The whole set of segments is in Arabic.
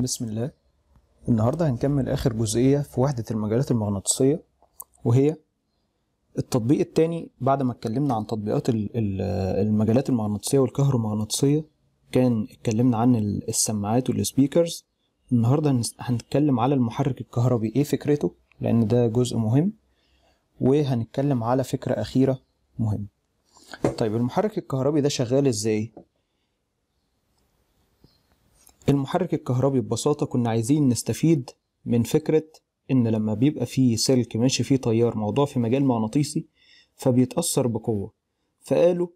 بسم الله النهاردة هنكمل آخر جزئية في وحدة المجالات المغناطيسية وهي التطبيق التاني بعد ما اتكلمنا عن تطبيقات المجالات المغناطيسية والكهرومغناطيسية كان اتكلمنا عن السماعات والسبيكرز النهاردة هنتكلم على المحرك الكهربي ايه فكرته لأن ده جزء مهم وهنتكلم على فكرة أخيرة مهمة طيب المحرك الكهربي ده شغال ازاي المحرك الكهربي ببساطة كنا عايزين نستفيد من فكرة إن لما بيبقى فيه سلك ماشي فيه تيار موضوع في مجال مغناطيسي فبيتأثر بقوة فقالوا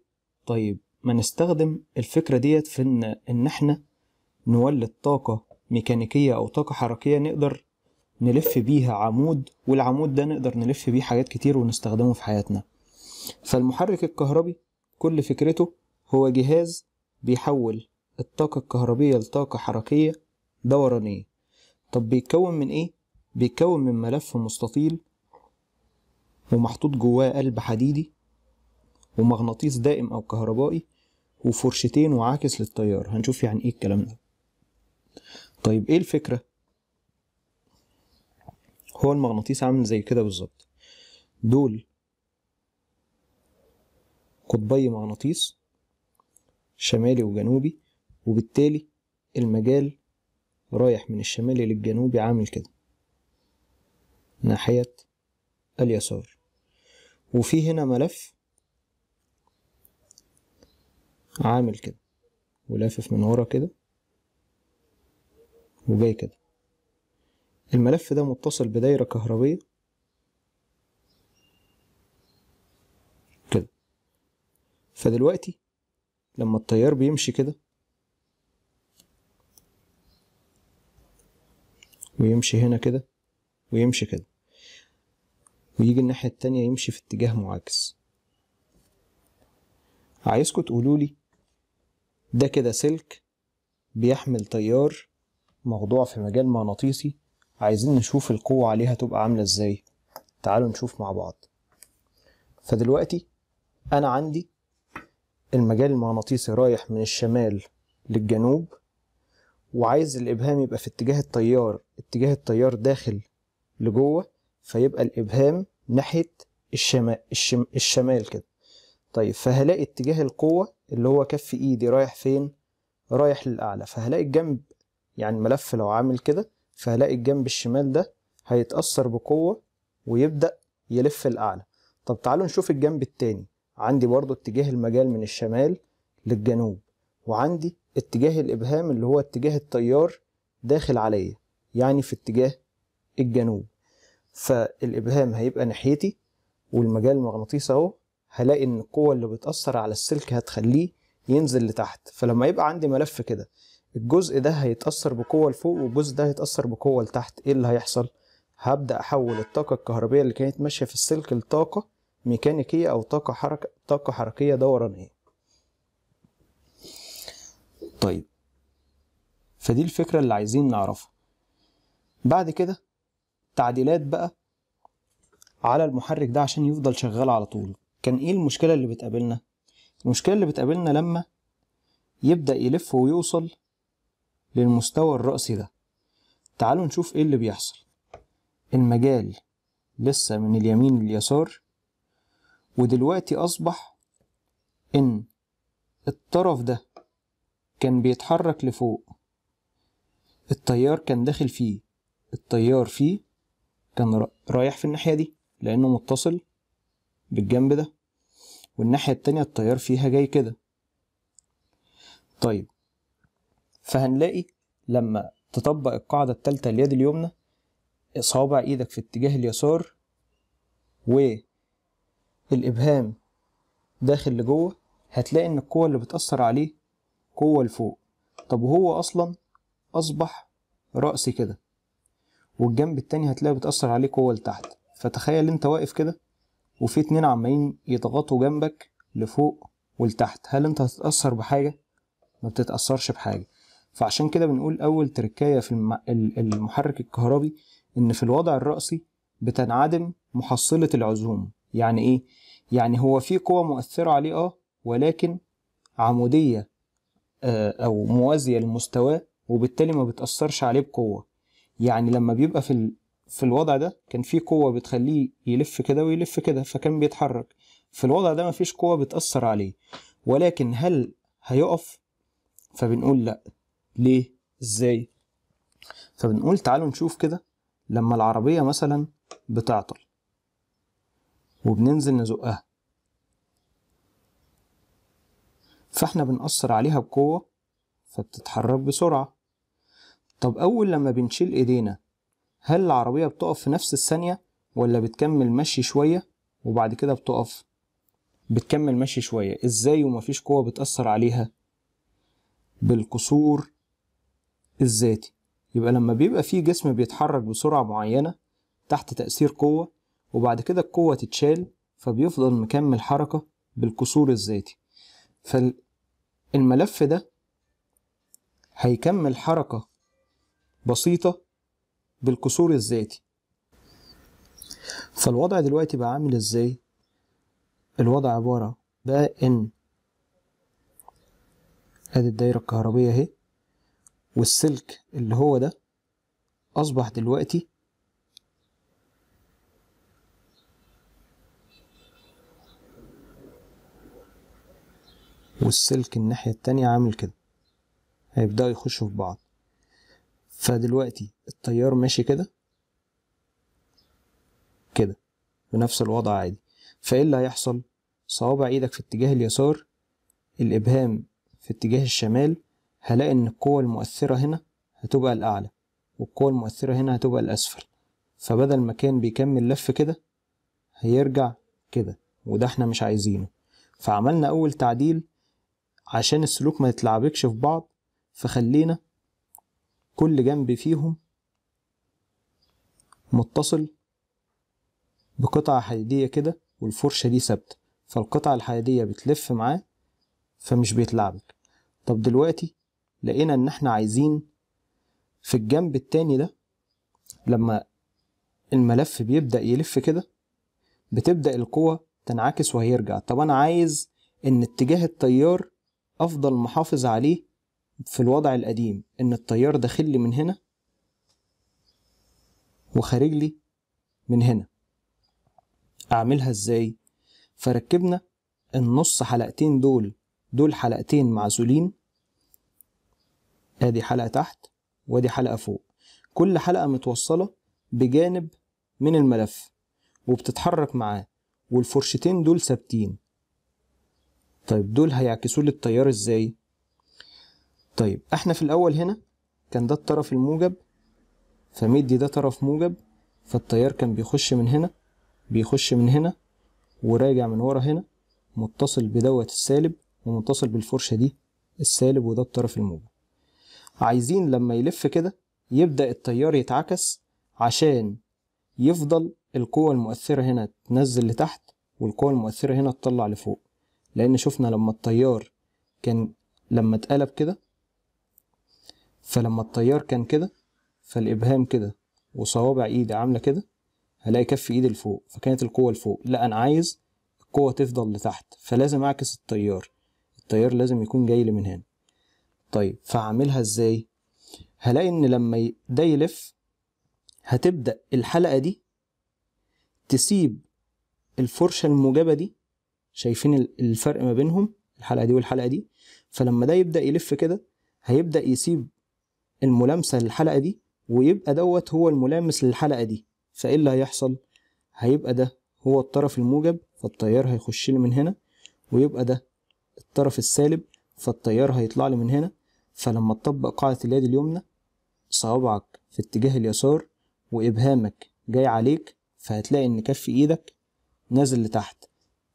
طيب ما نستخدم الفكرة ديت في إن, إن إحنا نولد طاقة ميكانيكية أو طاقة حركية نقدر نلف بيها عمود والعمود ده نقدر نلف بيه حاجات كتير ونستخدمه في حياتنا فالمحرك الكهربي كل فكرته هو جهاز بيحول الطاقة الكهربية لطاقة حركية دورانية طب بيتكون من ايه؟ بيتكون من ملف مستطيل ومحطوط جواه قلب حديدي ومغناطيس دائم أو كهربائي وفرشتين وعاكس للتيار هنشوف يعني ايه الكلام ده طيب ايه الفكرة؟ هو المغناطيس عامل زي كده بالظبط دول قطبي مغناطيس شمالي وجنوبي وبالتالي المجال رايح من الشمالي للجنوبي عامل كده ناحية اليسار وفي هنا ملف عامل كده ولافف من ورا كده وجاي كده الملف ده متصل بدايرة كهربية كده فدلوقتي لما التيار بيمشي كده ويمشي هنا كده ويمشي كده ويجي الناحية التانية يمشي في اتجاه معاكس عايزكوا تقولولي ده كده سلك بيحمل تيار موضوع في مجال مغناطيسي عايزين نشوف القوة عليها تبقى عاملة ازاي تعالوا نشوف مع بعض فدلوقتي انا عندي المجال المغناطيسي رايح من الشمال للجنوب وعايز الابهام يبقى في اتجاه التيار اتجاه التيار داخل لجوه فيبقى الإبهام ناحية الشمال, الشم الشمال كده طيب فهلاقي اتجاه القوة اللي هو كف إيدي رايح فين؟ رايح للأعلى فهلاقي الجنب يعني ملف لو عامل كده فهلاقي الجنب الشمال ده هيتأثر بقوة ويبدأ يلف الأعلى طب تعالوا نشوف الجنب التاني عندي برضو اتجاه المجال من الشمال للجنوب وعندي اتجاه الإبهام اللي هو اتجاه التيار داخل عليا يعني في اتجاه الجنوب فالإبهام هيبقى ناحيتي والمجال المغناطيسي أهو هلاقي إن القوة اللي بتأثر على السلك هتخليه ينزل لتحت فلما يبقى عندي ملف كده الجزء ده هيتأثر بقوة لفوق والجزء ده هيتأثر بقوة لتحت إيه اللي هيحصل؟ هبدأ أحول الطاقة الكهربية اللي كانت ماشية في السلك لطاقة ميكانيكية أو طاقة حركة طاقة حركية دورانية. طيب فدي الفكرة اللي عايزين نعرفها بعد كده تعديلات بقى على المحرك ده عشان يفضل شغال على طول كان ايه المشكلة اللي بتقابلنا المشكلة اللي بتقابلنا لما يبدأ يلف ويوصل للمستوى الرأسي ده تعالوا نشوف ايه اللي بيحصل المجال لسه من اليمين لليسار ودلوقتي أصبح إن الطرف ده كان بيتحرك لفوق التيار كان داخل فيه التيار فيه كان رايح في الناحية دي لأنه متصل بالجنب ده والناحية التانية التيار فيها جاي كده طيب فهنلاقي لما تطبق القاعدة التالتة اليد اليمنى صوابع ايدك في اتجاه اليسار والإبهام داخل لجوه هتلاقي ان القوة اللي بتأثر عليه قوة لفوق طب وهو أصلا أصبح رأسي كده والجنب التاني هتلاقيه بتأثر عليه قوة لتحت فتخيل انت واقف كده وفي اتنين عمالين يضغطوا جنبك لفوق ولتحت هل انت هتتأثر بحاجة؟ ما بتتأثرش بحاجة فعشان كده بنقول أول تركاية في المحرك الكهربي إن في الوضع الرأسي بتنعدم محصلة العزوم يعني إيه؟ يعني هو في قوة مؤثرة عليه أه ولكن عمودية آه، أو موازية لمستواه وبالتالي ما بتأثرش عليه بقوة يعني لما بيبقى في في الوضع ده كان في قوة بتخليه يلف كده ويلف كده فكان بيتحرك في الوضع ده مفيش قوة بتأثر عليه ولكن هل هيقف فبنقول لا ليه ازاي فبنقول تعالوا نشوف كده لما العربية مثلا بتعطل وبننزل نزقها فاحنا بنأثر عليها بقوة فبتتحرك بسرعة طب أول لما بنشيل إيدينا هل العربية بتقف في نفس الثانية ولا بتكمل مشي شوية وبعد كده بتقف بتكمل مشي شوية إزاي ومفيش قوة بتأثر عليها بالقصور الذاتي يبقى لما بيبقى فيه جسم بيتحرك بسرعة معينة تحت تأثير قوة وبعد كده القوة تتشال فبيفضل مكمل حركة بالقصور الذاتي فالملف ده هيكمل حركة بسيطة بالكسور الذاتي فالوضع دلوقتي بقى عامل ازاي الوضع عبارة بقى ان ادي الدايرة الكهربية اهي والسلك اللي هو ده اصبح دلوقتي والسلك الناحية التانية عامل كده هيبدأوا يخشوا في بعض فدلوقتي التيار ماشي كده كده بنفس الوضع عادي فايه اللي هيحصل صوابع ايدك في اتجاه اليسار الابهام في اتجاه الشمال هلاقي ان القوة المؤثرة هنا هتبقى الاعلى والقوة المؤثرة هنا هتبقى الاسفل فبدل ما كان بيكمل لف كده هيرجع كده وده احنا مش عايزينه فعملنا اول تعديل عشان السلوك ما يتلعبكش في بعض فخلينا كل جنب فيهم متصل بقطعة حديدية كده والفرشة دي ثابتة فالقطعة الحديدية بتلف معاه فمش بيتلعبك طب دلوقتي لقينا ان احنا عايزين في الجنب التاني ده لما الملف بيبدأ يلف كده بتبدأ القوة تنعكس وهيرجع طب انا عايز ان اتجاه التيار افضل محافظ عليه في الوضع القديم ان التيار داخل لي من هنا وخارج لي من هنا اعملها ازاي فركبنا النص حلقتين دول دول حلقتين معزولين ادي حلقه تحت وادي حلقه فوق كل حلقه متوصله بجانب من الملف وبتتحرك معاه والفرشتين دول ثابتين طيب دول هيعكسوا لي التيار ازاي طيب احنا في الاول هنا كان ده الطرف الموجب فمدي ده طرف موجب فالتيار كان بيخش من هنا بيخش من هنا وراجع من ورا هنا متصل بدوت السالب ومتصل بالفرشة دي السالب وده الطرف الموجب عايزين لما يلف كده يبدأ التيار يتعكس عشان يفضل القوة المؤثرة هنا تنزل لتحت والقوة المؤثرة هنا تطلع لفوق لأن شفنا لما التيار كان لما اتقلب كده فلما التيار كان كده فالابهام كده وصوابع ايدي عامله كده هلاقي كف ايدي لفوق فكانت القوه لفوق لا انا عايز القوه تفضل لتحت فلازم اعكس التيار التيار لازم يكون جاي من هنا طيب فعملها ازاي هلاقي ان لما ده يلف هتبدا الحلقه دي تسيب الفرشه الموجبه دي شايفين الفرق ما بينهم الحلقه دي والحلقه دي فلما ده يبدا يلف كده هيبدا يسيب الملامسه للحلقه دي ويبقى دوت هو الملامس للحلقه دي فايه اللي هيحصل هيبقى ده هو الطرف الموجب فالتيار هيخش لي من هنا ويبقى ده الطرف السالب فالتيار هيطلع لي من هنا فلما تطبق قاعده اليد اليمنى صوابعك في اتجاه اليسار وابهامك جاي عليك فهتلاقي ان كف ايدك نازل لتحت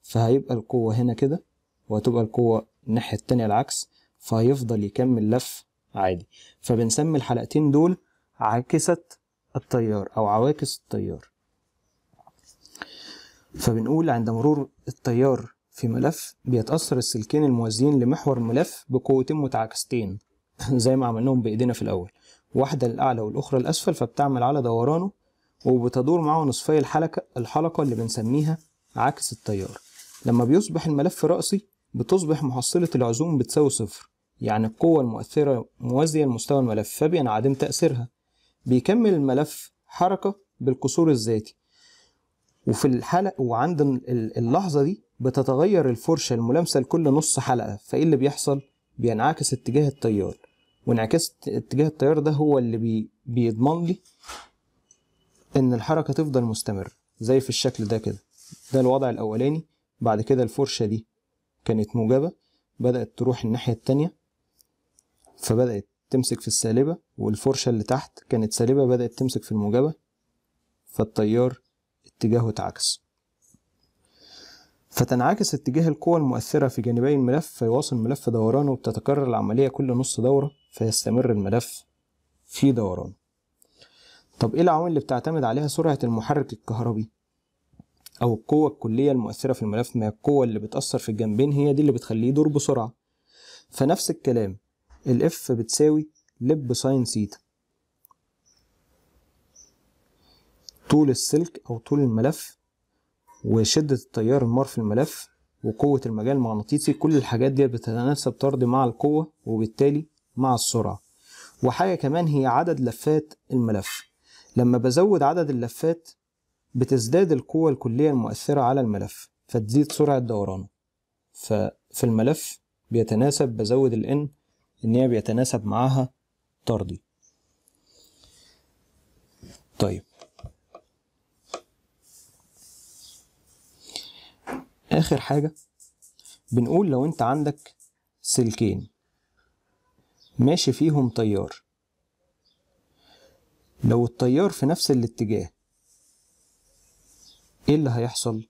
فهيبقى القوه هنا كده وهتبقى القوه الناحيه التانية العكس فهيفضل يكمل لف عادي فبنسمي الحلقتين دول عاكسة التيار أو عواكس التيار فبنقول عند مرور التيار في ملف بيتأثر السلكين الموازيين لمحور الملف بقوتين متعاكستين زي ما عملناهم بإيدينا في الأول واحدة للأعلى والأخرى للأسفل فبتعمل على دورانه وبتدور معه نصفي الحلقة الحلقة اللي بنسميها عكس التيار لما بيصبح الملف رأسي بتصبح محصلة العزوم بتساوي صفر يعني القوة المؤثرة موازية لمستوى الملف فبينعدم تأثيرها بيكمل الملف حركة بالقصور الذاتي وفي الحلقة وعند اللحظة دي بتتغير الفرشة الملامسة لكل نص حلقة فإيه اللي بيحصل؟ بينعكس اتجاه التيار وانعكاس اتجاه التيار ده هو اللي بي بيضمن لي إن الحركة تفضل مستمرة زي في الشكل ده كده ده الوضع الأولاني بعد كده الفرشة دي كانت موجبة بدأت تروح الناحية التانية فبدأت تمسك في السالبة والفرشة اللي تحت كانت سالبة بدأت تمسك في الموجبة فالتيار اتجاهه اتعكس فتنعكس اتجاه القوة المؤثرة في جانبي الملف فيواصل الملف دورانه وبتتكرر العملية كل نص دورة فيستمر الملف في دورانه طب ايه العوامل اللي بتعتمد عليها سرعة المحرك الكهربي أو القوة الكلية المؤثرة في الملف ما القوة اللي بتأثر في الجنبين هي دي اللي بتخليه يدور بسرعة فنفس الكلام الاف بتساوي لب ساين سيتا طول السلك او طول الملف وشدة التيار المار في الملف وقوة المجال المغناطيسي كل الحاجات دي بتتناسب طرد مع القوة وبالتالي مع السرعة وحاجة كمان هي عدد لفات الملف لما بزود عدد اللفات بتزداد القوة الكلية المؤثرة على الملف فتزيد سرعة دورانه ففي الملف بيتناسب بزود الان ان هي بيتناسب معاها طردي طيب اخر حاجة بنقول لو انت عندك سلكين ماشي فيهم تيار لو التيار في نفس الاتجاه ايه اللي هيحصل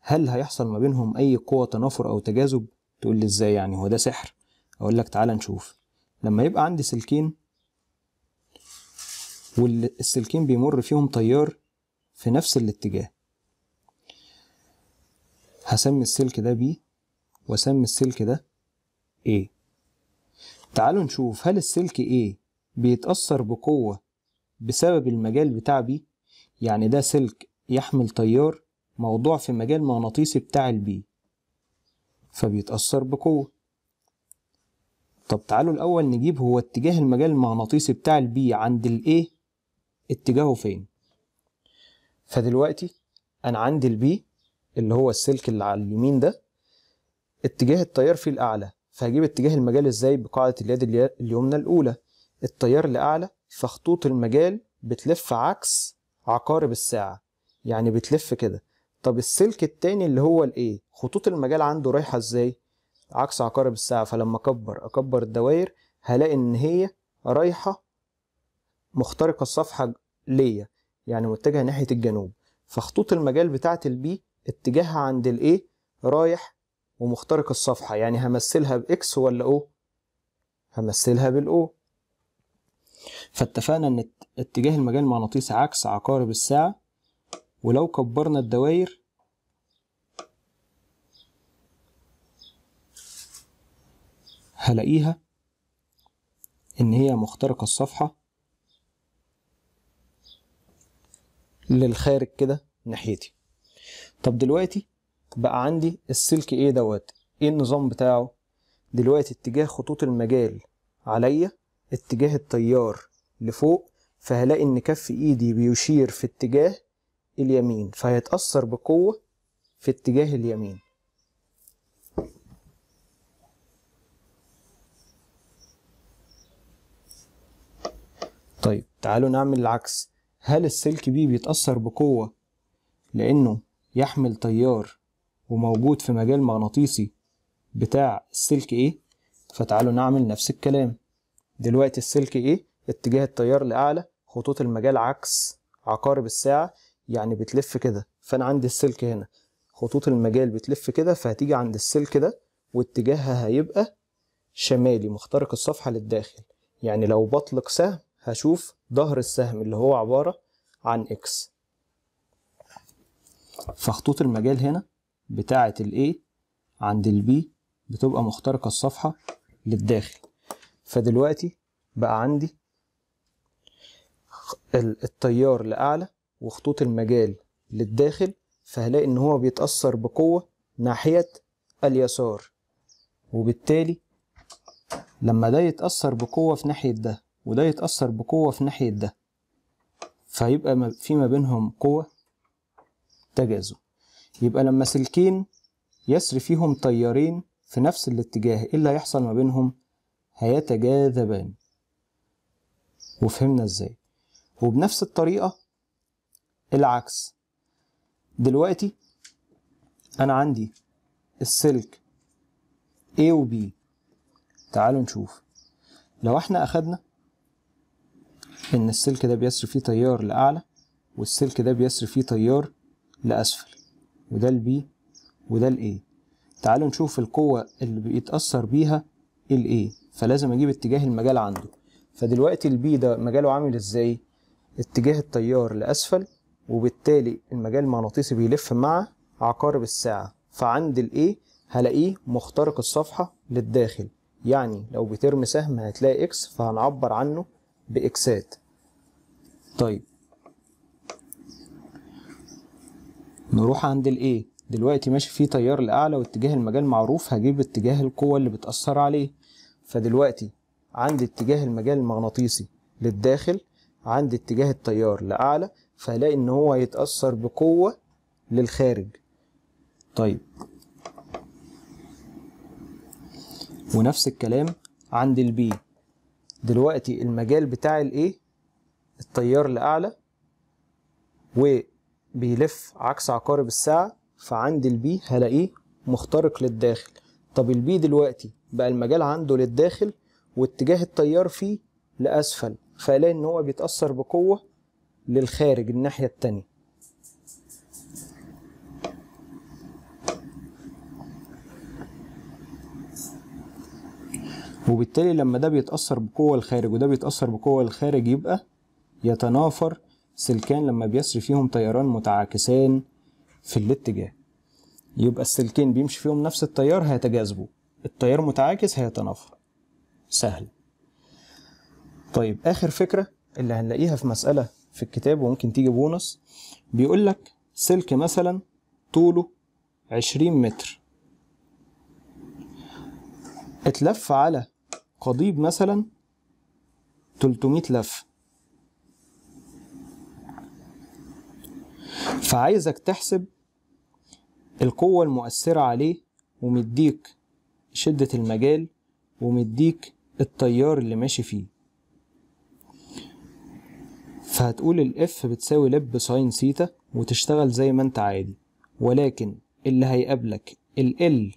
هل هيحصل ما بينهم اي قوة تنافر او تجاذب تقول لي ازاي يعني هو ده سحر اقول لك تعالى نشوف لما يبقى عندي سلكين والسلكين بيمر فيهم تيار في نفس الاتجاه هسمي السلك ده بي واسمي السلك ده A تعالوا نشوف هل السلك A بيتأثر بقوة بسبب المجال بتاع B يعني ده سلك يحمل تيار موضوع في مجال مغناطيسي بتاع البي فبيتأثر بقوة طب تعالوا الأول نجيب هو اتجاه المجال المغناطيسي بتاع البي عند الايه اتجاهه فين فدلوقتي أنا عندي البي اللي هو السلك اللي على اليمين ده اتجاه التيار فيه الأعلى فهجيب اتجاه المجال ازاي بقاعدة اليد اليمنى الأولى التيار لأعلى فخطوط المجال بتلف عكس عقارب الساعة يعني بتلف كده طب السلك التاني اللي هو الايه خطوط المجال عنده رايحة ازاي عكس عقارب الساعة فلما أكبر أكبر الدوائر هلاقي إن هي رايحة مخترقة الصفحة ليا يعني متجهة ناحية الجنوب فخطوط المجال بتاعة البي اتجاهها عند الايه رايح ومخترق الصفحة يعني همثلها بإكس ولا أو همثلها بالأو فاتفقنا إن اتجاه المجال المغناطيسي عكس عقارب الساعة ولو كبرنا الدوائر هلاقيها إن هي مخترقة الصفحة للخارج كده ناحيتي طب دلوقتي بقى عندي السلك ايه دوت ايه النظام بتاعه دلوقتي اتجاه خطوط المجال عليا اتجاه التيار لفوق فهلاقي ان كف ايدي بيشير في اتجاه اليمين فهيتأثر بقوة في اتجاه اليمين طيب تعالوا نعمل العكس هل السلك بي بيتأثر بقوة لأنه يحمل تيار وموجود في مجال مغناطيسي بتاع السلك ايه فتعالوا نعمل نفس الكلام دلوقتي السلك ايه اتجاه التيار لأعلى خطوط المجال عكس عقارب الساعة يعني بتلف كده فأنا عندي السلك هنا خطوط المجال بتلف كده فهتيجي عند السلك ده واتجاهها هيبقى شمالي مخترق الصفحة للداخل يعني لو بطلق سهم هشوف ظهر السهم اللي هو عبارة عن اكس فخطوط المجال هنا بتاعة الـ A عند الـ B بتبقى مخترقة الصفحة للداخل فدلوقتي بقى عندي التيار لأعلى وخطوط المجال للداخل فهلاقي إن هو بيتأثر بقوة ناحية اليسار وبالتالي لما ده يتأثر بقوة في ناحية ده وده يتأثر بقوة في ناحية ده فيبقى في ما بينهم قوة تجاذب يبقى لما سلكين يسري فيهم تيارين في نفس الاتجاه ايه اللي هيحصل ما بينهم هيتجاذبان وفهمنا ازاي وبنفس الطريقة العكس دلوقتي انا عندي السلك A و B تعالوا نشوف لو احنا اخدنا إن السلك ده بيسر فيه تيار لأعلى والسلك ده بيسر فيه تيار لأسفل وده البي وده الاي تعالوا نشوف القوة اللي بيتأثر بيها الاي فلازم أجيب اتجاه المجال عنده فدلوقتي البي ده مجاله عامل ازاي اتجاه التيار لأسفل وبالتالي المجال المغناطيسي بيلف مع عقارب الساعة فعند الاي هلاقيه مخترق الصفحة للداخل يعني لو بترمي سهم هتلاقي اكس فهنعبر عنه باكسات طيب نروح عند الايه دلوقتي ماشي فيه تيار لأعلى واتجاه المجال معروف هجيب اتجاه القوة اللي بتأثر عليه فدلوقتي عندي اتجاه المجال المغناطيسي للداخل عندي اتجاه التيار لأعلى فهلاقي إن هو هيتأثر بقوة للخارج طيب ونفس الكلام عند البيت دلوقتي المجال بتاع الايه التيار لأعلى وبيلف عكس عقارب الساعة فعند البي هلاقيه مخترق للداخل طب البي دلوقتي بقى المجال عنده للداخل واتجاه التيار فيه لأسفل فلان إن هو بيتأثر بقوة للخارج الناحية التانية وبالتالي لما ده بيتأثر بقوة الخارج وده بيتأثر بقوة الخارج يبقى يتنافر سلكان لما بيسري فيهم تياران متعاكسان في الاتجاه يبقى السلكين بيمشي فيهم نفس التيار هيتجاذبوا التيار متعاكس هيتنافر سهل طيب آخر فكرة اللي هنلاقيها في مسألة في الكتاب وممكن تيجي بونص بيقول لك سلك مثلا طوله 20 متر اتلف على قضيب مثلا 300 لف فعايزك تحسب القوة المؤثرة عليه ومديك شدة المجال ومديك التيار اللي ماشي فيه فهتقول الاف بتساوي لب ساين سيتا وتشتغل زي ما انت عادي ولكن اللي هيقابلك ال ال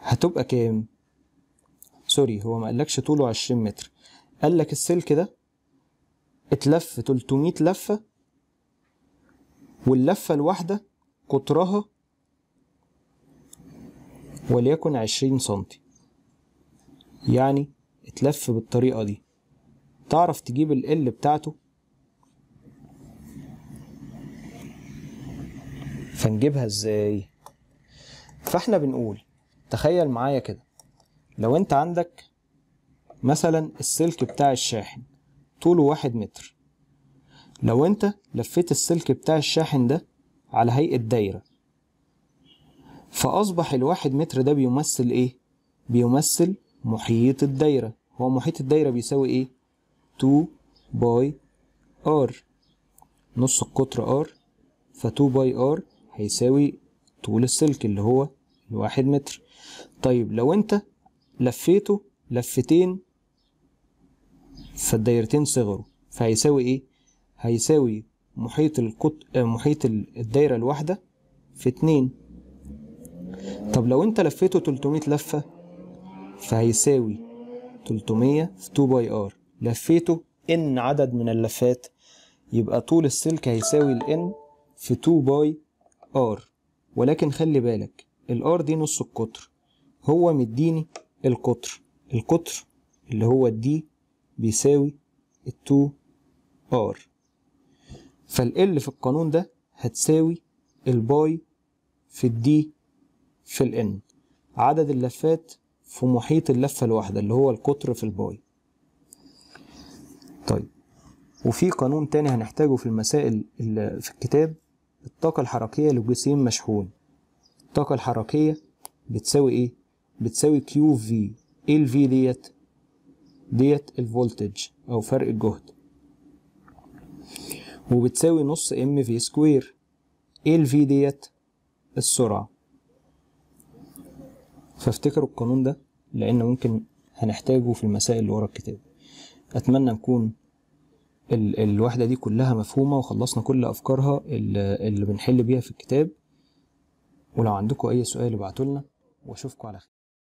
هتبقى كام سوري هو ما قالكش طوله 20 متر قال لك السلك ده اتلف 300 لفة واللفة الواحدة قطرها وليكن 20 سنتي يعني اتلف بالطريقة دي تعرف تجيب ال بتاعته فنجيبها ازاي فاحنا بنقول تخيل معايا كده لو انت عندك مثلا السلك بتاع الشاحن طوله واحد متر لو انت لفيت السلك بتاع الشاحن ده على هيئة دايرة فأصبح الواحد متر ده بيمثل ايه؟ بيمثل محيط الدايرة هو محيط الدايرة بيساوي ايه؟ 2 باي ار نص القطر ار ف 2 باي ار هيساوي طول السلك اللي هو الواحد متر طيب لو انت لفيته لفتين فالدايرتين صغروا فهيساوي ايه هيساوي محيط القط... محيط الدايره الواحده في اتنين طب لو انت لفيته 300 لفه فهيساوي 300 في 2 باي ار لفيته ان عدد من اللفات يبقى طول السلك هيساوي الان في 2 باي ار ولكن خلي بالك الار دي نص القطر هو مديني القطر القطر اللي هو الدي بيساوي التو ار فال في القانون ده هتساوي الباي في الدي في الان عدد اللفات في محيط اللفة الواحدة اللي هو القطر في الباي طيب وفي قانون تاني هنحتاجه في المسائل اللي في الكتاب الطاقة الحركية لجسيم مشحون الطاقة الحركية بتساوي ايه؟ بتساوي كيو في ايه الفي ديت ديت الفولتج او فرق الجهد وبتساوي نص ام في سكوير ايه الفي ديت السرعة فافتكروا القانون ده لان ممكن هنحتاجه في المسائل اللي ورا الكتاب اتمنى نكون ال الوحدة دي كلها مفهومة وخلصنا كل افكارها اللي بنحل بيها في الكتاب ولو عندكم اي سؤال ابعتولنا واشوفكم على خير